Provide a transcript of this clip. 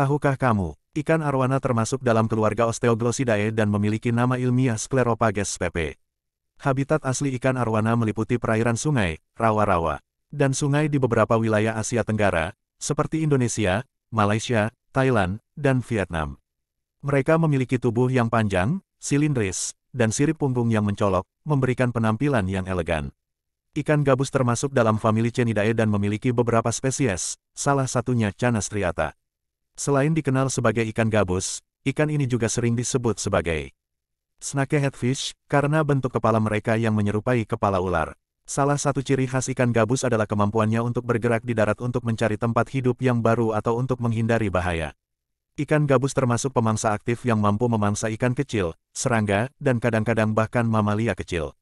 Tahukah kamu, ikan arwana termasuk dalam keluarga Osteoglossidae dan memiliki nama ilmiah Scleropages pp. Habitat asli ikan arwana meliputi perairan sungai, rawa-rawa, dan sungai di beberapa wilayah Asia Tenggara, seperti Indonesia, Malaysia, Thailand, dan Vietnam. Mereka memiliki tubuh yang panjang, silindris, dan sirip punggung yang mencolok, memberikan penampilan yang elegan. Ikan gabus termasuk dalam famili Cenidae dan memiliki beberapa spesies, salah satunya Canastriata. Selain dikenal sebagai ikan gabus, ikan ini juga sering disebut sebagai snakehead fish karena bentuk kepala mereka yang menyerupai kepala ular. Salah satu ciri khas ikan gabus adalah kemampuannya untuk bergerak di darat untuk mencari tempat hidup yang baru atau untuk menghindari bahaya. Ikan gabus termasuk pemangsa aktif yang mampu memangsa ikan kecil, serangga, dan kadang-kadang bahkan mamalia kecil.